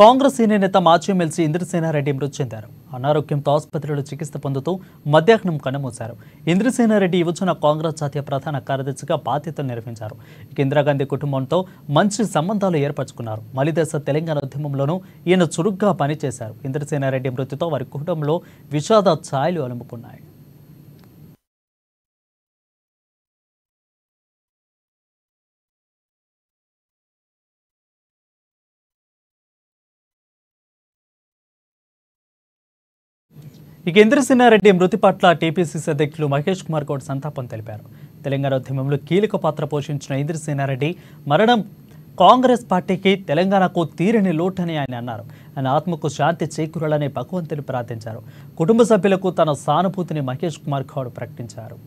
Congress senior నేత మాజీ MLC Indrasena Reddy మృతి చెందారు అనారోగ్యంతో ఆసుపత్రిలో చికిత్స పొందుతూ మధ్యాహ్నం కనుమూశారు ఇంద్రసేనారెడ్డి యువజన కాంగ్రెస్ జాతీయ ప్రధాన కార్యదర్శిగా బాధ్యతలు నిర్వహించారు ఇందిరాగాంధీ కుటుంబంతో మంచి సంబంధాలు ఏర్పరచుకున్నారు మలిదశ తెలంగాణ ఉద్యమంలోనూ ఈయన చురుగ్గా పనిచేశారు ఇంద్రసేనారెడ్డి మృతితో వారి కుటుంబంలో విషాద ఛాయలు అలుముకున్నాయి ఈ రెడ్డి మృతి పట్ల టీపీసీసీ అధ్యక్షులు మహేష్ కుమార్ గౌడ్ సంతాపం తెలిపారు తెలంగాణ ఉద్యమంలో కీలక పాత్ర పోషించిన ఇంద్రసేనారెడ్డి మరణం కాంగ్రెస్ పార్టీకి తెలంగాణకు తీరని లోటని ఆయన అన్నారు ఆయన ఆత్మకు శాంతి చేకూరాలని భగవంతుని ప్రార్థించారు కుటుంబ సభ్యులకు తన సానుభూతిని మహేష్ కుమార్ గౌడ్ ప్రకటించారు